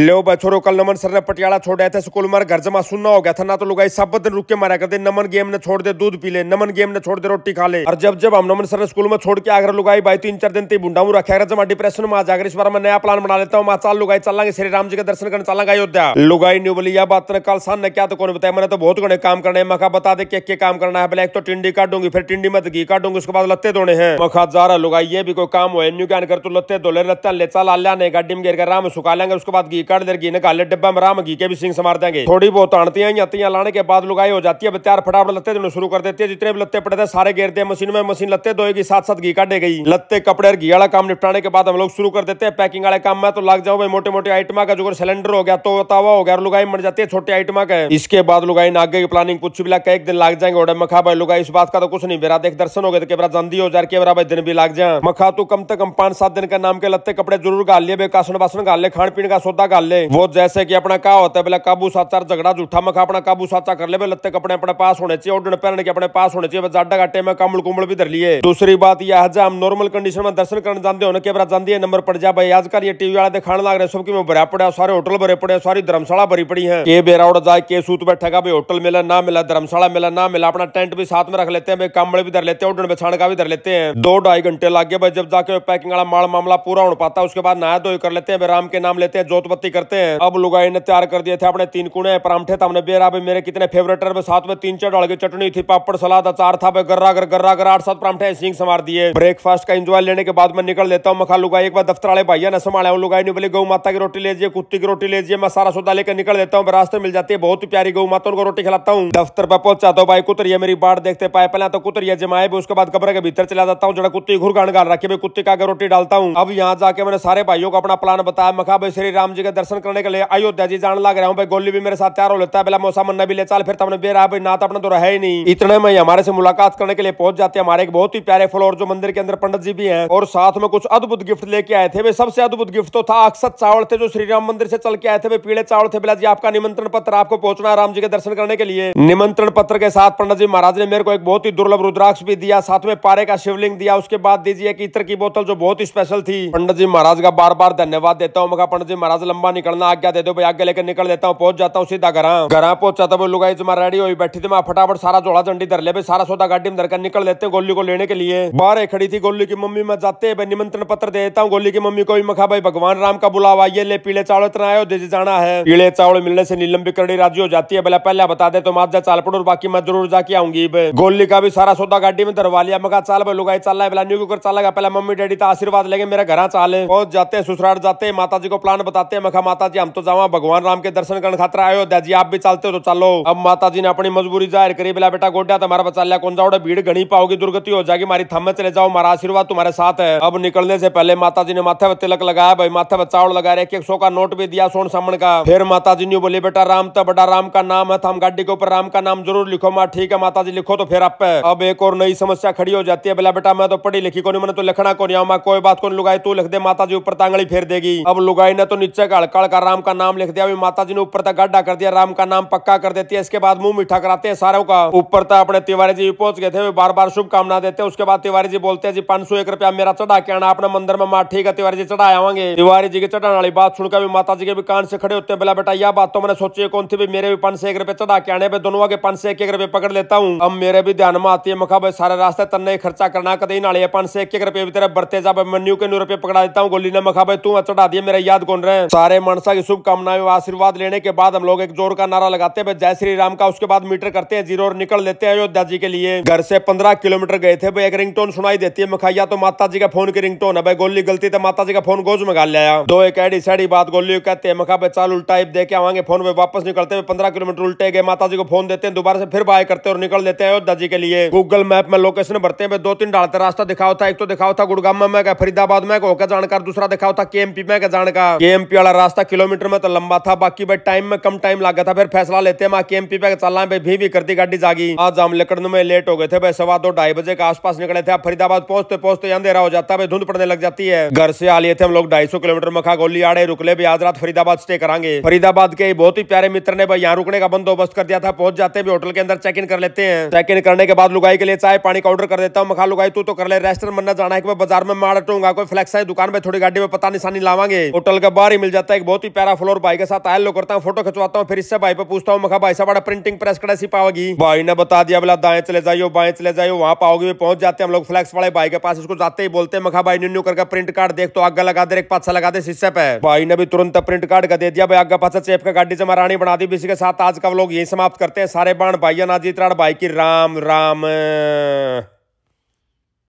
लो छोड़ो कल नमन सर ने पटियाला छोड़ आया था स्कूल में घर जमा सुनना हो गया था ना तो लोग सब दिन रुक के मारा करते नमन गेम ने छोड़ दे दूध पी ले नमन गेम ने छोड़ दे रोटी खा ले और जब जब हम नमन सर ने स्कूल में छोड़ के आगे लुगाई भाई तीन चार दिन ती बुंडा रखा खेरा जमा डिप्रेशन में आ जाकर इस बार मैं नया प्लान बना लेता हूँ माँ चाल लुगाई चलेंगे श्री राम जी के दर्शन करने चला अयोध्या लुगाई न्यू बोली यह बात ने कल सान ने क्या तो कौन बताया मैंने तो बहुत घने काम करने है मखा बता दे क्या काम करना है बोले एक तो टिंडी काटूंगी फिर टिंडी में घी काटूंगी उसके बाद लत्ते धोने हैं मखा जा रहा लुगाई ये भी कोई काम हो न्यू क्या कर तू लत्ते धोले लत्ता ले चल आलिया गाड़ी में गिर कर राम सुखा लेंगे उसके बाद घी कड़ देगी निकाले डिब्बा में राम घी के भी सिंह समार देंगे थोड़ी बहुत आड़तियां अतियां लाने के बाद लुगाई हो जाती है बत्यार फटाफट लत्ते देने शुरू कर देती है जितने भी लत्ते पड़े थे सारे हैं मशीन में मशीन लत्ते धोएगी साथ साथ घी काटे गई लत्ते कपड़े और घी वाला काम निपटाने के बाद हम लोग शुरू कर देते हैं पैकिंग वाले काम में तो लग जाओ भाई मोटे मोटे आइटमा का जो सिलेंडर हो गया तो तावा हो गया लुगाई मर जाती है छोटे आइटमा का इसके बाद लुगाई ने आगे की प्लानिंग कुछ भी लगा एक दिन लग जाएंगे ओडे मखा भाई लुगाई इस बात का तो कुछ नहीं मेरा देख दर्शन हो गए कैमरा जंदी हो जाए कैमरा भाई दिन भी लाग जाए मखा तू कम से कम पांच सात दिन का नाम के लत्ते कपड़े जरूर गाल लिए कासन बासन गाल ले खान पीने का सौदा कर ले वो जैसे कि अपना कहा होता है पहले काबू साचा झगड़ा झूठा मखा अपना काबू साचा कर ले लत्ते कपड़े अपने पास होने चाहिए ओडन पहन के अपने पास होने चाहिए जाडा घाटे में कमल कुमल भी धर लिए दूसरी बात यह है हम नॉर्मल कंडीशन में दर्शन करने जाते हो ना कैमरा जाती है नंबर पड़ जाए भाई आजकल ये टीवी वाले दिखाने लग रहे सबकी में भरा पड़ा सारे होटल भरे पड़े सारी धर्मशाला भरी पड़ी है के बेराउड जाए के सूत बैठेगा भाई होटल मिला ना मिला धर्मशाला मिला ना मिला अपना टेंट भी साथ में रख लेते हैं भाई कमल भी धर लेते हैं ओडन बिछाने का भी धर लेते हैं दो ढाई घंटे लग गए भाई जब जाके पैकिंग वाला माल मामला पूरा हो पाता उसके बाद नया दो कर लेते हैं राम के नाम लेते हैं जोत भर्ती करते हैं अब लुगाई ने तैयार कर दिए थे अपने तीन कुने परामठे था बेरा भी मेरे कितने फेवरेटर में साथ में तीन चढ़ की चटनी थी पापड़ सलाद अचार था गर्रा गर गर्रा गर आठ सात परामठे सिंह संवार दिए ब्रेकफास्ट का इंजॉय लेने के बाद मैं निकल लेता हूँ मखा लुगाई एक बार दफ्तर वाले भाई ने संभाले हूँ लुगाई ने बोले गौ माता की रोटी लेजिए कुत्ती की रोटी लेजिए मैं सारा सौदा लेकर निकल देता हूँ रास्ते मिल जाती है बहुत ही प्यारी गौ माता उनको रोटी खिलाता हूँ दफ्तर पर पहुंच जाता हूँ तो भाई कुतरिया मेरी बाढ़ देखते पाए पहले तो कुतरिया जमाए भी उसके बाद कमरे के भीतर चला जाता हूँ जरा कुत्ती घुरगान गाल रखी भाई कुत्ती का रोटी डालता हूँ अब यहाँ जाके मैंने सारे भाइयों को अपना प्लान बताया मखा भाई श्री राम जी का दर्शन करने के लिए अयोध्या जी जान लग रहा हूँ भाई गोली भी मेरे साथ तैयार हो लेता है पहला मौसा मन्ना भी ले चाल फिर तुमने बेरा भाई ना तो अपना तो रहा ही नहीं इतने में हमारे से मुलाकात करने के लिए पहुंच जाते हैं हमारे एक बहुत ही प्यारे फ्लोर जो मंदिर के अंदर पंडित जी भी है और साथ में कुछ अद्भुत गिफ्ट लेके आए थे वे सबसे अद्भुत गिफ्ट तो था अक्सर चावल थे जो श्री राम मंदिर से चल के आए थे वे पीड़े चावल थे बिला जी आपका निमंत्रण पत्र आपको पहुंचना राम जी के दर्शन करने के लिए निमंत्रण पत्र के साथ पंडित जी महाराज ने मेरे को एक बहुत ही दुर्लभ रुद्राक्ष भी दिया साथ में पारे का शिवलिंग दिया उसके बाद दीजिए की इतर की बोतल जो बहुत ही स्पेशल थी पंडित जी महाराज का बार बार धन्यवाद देता हूँ पंडित जी महाराज लंबा लंबा निकलना आज्ञा दे दो भाई आगे लेकर निकल देता हूँ पहुंच जाता हूँ सीधा घर घर पहुंचा था तो बोलूगा मैं रेडी हुई बैठी थी मैं फटाफट सारा जोड़ा चंडी धर ले सारा सौदा गाड़ी में धरकर निकल देते हैं गोली को लेने के लिए बाहर खड़ी थी गोली की मम्मी मैं जाते भाई निमंत्रण पत्र दे देता हूँ गोली की मम्मी को भी मखा भाई भगवान राम का बुलावा ये ले पीले चावल इतना आयो दे जाना है पीले चावल मिलने से नीलम भी राजी हो जाती है भला पहले बता दे तो मात जा चाल पड़ो बाकी मैं जरूर जाके आऊंगी गोली का भी सारा सौदा गाड़ी में धरवा लिया मखा चाल भाई लुगाई चल रहा है न्यू कर चल पहले मम्मी डैडी तो आशीर्वाद लेंगे मेरा घर चाल पहुंच जाते हैं ससुराल जाते हैं माता जी को प्लान बताते हैं मखा माता जी हम तो जावा हाँ, भगवान राम के दर्शन करने खातर आयो अयोध्या जी आप भी चलते हो तो चलो अब माता जी ने अपनी मजबूरी जाहिर करी बिला बेटा गोड्या तुम्हारा बचा लिया कौन जाओ भीड़ घनी पाओगी दुर्गति हो जाएगी मारी थम चले जाओ हमारा आशीर्वाद तुम्हारे साथ है अब निकलने से पहले माता जी ने माथे पर तिलक लगाया भाई माथे पर चावल लगाया एक सौ का नोट भी दिया सोन सामन का फिर माता जी ने बोली बेटा राम तो बड़ा राम का नाम है थम तो गाड़ी के ऊपर राम का नाम जरूर लिखो माँ ठीक है माता जी लिखो तो फिर आप अब एक और नई समस्या खड़ी हो जाती है बिला बेटा मैं तो पढ़ी लिखी को मैंने तो लिखना को नहीं माँ कोई बात को लुगाई तू लिख दे माता जी ऊपर तांगली फेर देगी अब लुगाई ने तो नीचे हड़कड़ कर राम का नाम लिख दिया अभी माता जी ने ऊपर तक गड्ढा कर दिया राम का नाम पक्का कर देती है इसके बाद मुंह मीठा कराते हैं सारों का ऊपर तक अपने तिवारी जी पहुंच गए थे बार बार शुभकामना देते हैं उसके बाद तिवारी जी बोलते हैं जी पांच सौ एक रुपया मेरा चढ़ा के आना अपने मंदिर में माँ ठीक है तिवारी जी चढ़ा आवांगे तिवारी जी की चढ़ाने वाली बात सुनकर भी माता जी के भी कान से खड़े होते हैं बोला बेटा यह बात तो मैंने सोची कौन थी मेरे भी पांच सौ एक रुपये चढ़ा के आने पर दोनों के पांच सौ एक एक रुपये पकड़ लेता हूँ अब मेरे भी ध्यान में आती है मखा भाई सारे रास्ते तन्ने खर्चा करना कदई ना पांच सौ एक एक रुपये भी तेरे बढ़ते जा मन्यू के नौ रुपये पकड़ा देता हूँ गोली ने मखा भाई तू चढ़ा दिया मेरा याद कौन रहे सारे मनसा की शुभकामनाएं आशीर्वाद लेने के बाद हम लोग एक जोर का नारा लगाते हैं जय श्री राम का उसके बाद मीटर करते हैं जीरो और निकल लेते हैं अयोध्या जी के लिए घर से पंद्रह किलोमीटर गए थे एक रिंगटोन सुनाई देती है मखाइया तो माता जी का फोन की रिंगटोन है भाई गोली गलती तो माता जी का फोन गोज में गाल लिया दो एक एडी सैडी बात गोली कहते हैं मखा भाई उल्टा दे के आवागे फोन में वापस निकलते हुए पंद्रह किलोमीटर उल्टे गए माता जी को फोन देते हैं दोबारा से फिर बाय करते और निकल लेते हैं अयोध्या जी के लिए गूगल मैप में लोकेशन भरते हैं दो तीन डालते रास्ता दिखाओ था एक तो दिखाओ था गुड़गाम में फरीदाबाद में होकर जानकार दूसरा दिखाओ था के एम पी में जानकार के एम पी वाला रास्ता किलोमीटर में तो लंबा था बाकी भाई टाइम में कम टाइम लगा था फिर फैसला लेते हैं माँ के पे चलना भाई भी भी करती गाड़ी जागी आज हम लकड़न में लेट हो गए थे भाई सवा दो ढाई बजे के आसपास निकले थे फरीदाबाद पहुंचते पहुंचते अंधेरा हो जाता है धुंध पड़ने लग जाती है घर से आ लिए थे हम लोग ढाई सौ किलोमीटर मखा गोली आड़े रुकले भी आज रात फरीदाबाद स्टे करांगे फरीदाबाद के बहुत ही प्यारे मित्र ने भाई यहाँ रुकने का बंदोबस्त कर दिया था पहुंच जाते भी होटल के अंदर चेक इन कर लेते हैं चेक इन करने के बाद लुगाई के लिए चाय पानी का ऑर्डर कर देता हूँ मखा लुगाई तू तो कर ले रेस्टोरेंट बनना जाना है बाजार में मार टूंगा कोई फ्लेक्स है दुकान पे थोड़ी गाड़ी में पता निशानी लावांगे होटल का बाहर ही मिल जाता जाता है एक बहुत ही प्यारा फ्लोर भाई के साथ आयल करता हूँ फोटो खिंचवाता हूँ फिर इससे भाई पे पूछता हूँ मखा भाई साहब प्रिंटिंग प्रेस कड़ा सी पाओगी भाई ने बता दिया बोला दाएं चले जाइयो बाएं चले जाइयो वहाँ पाओगे भी पहुंच जाते हैं हम लोग फ्लैक्स वाले भाई के पास इसको जाते ही बोलते हैं मखा भाई न्यू न्यू करके प्रिंट कार्ड देख तो आगे लगा दे एक पाचा लगा दे शिष्य पे भाई ने भी तुरंत प्रिंट कार्ड का दे दिया भाई आगे पाचा चेप का गाड़ी जमा रानी बना दी इसी के साथ आज का लोग यही समाप्त करते हैं सारे बाण भाई नाजीत राण भाई की राम राम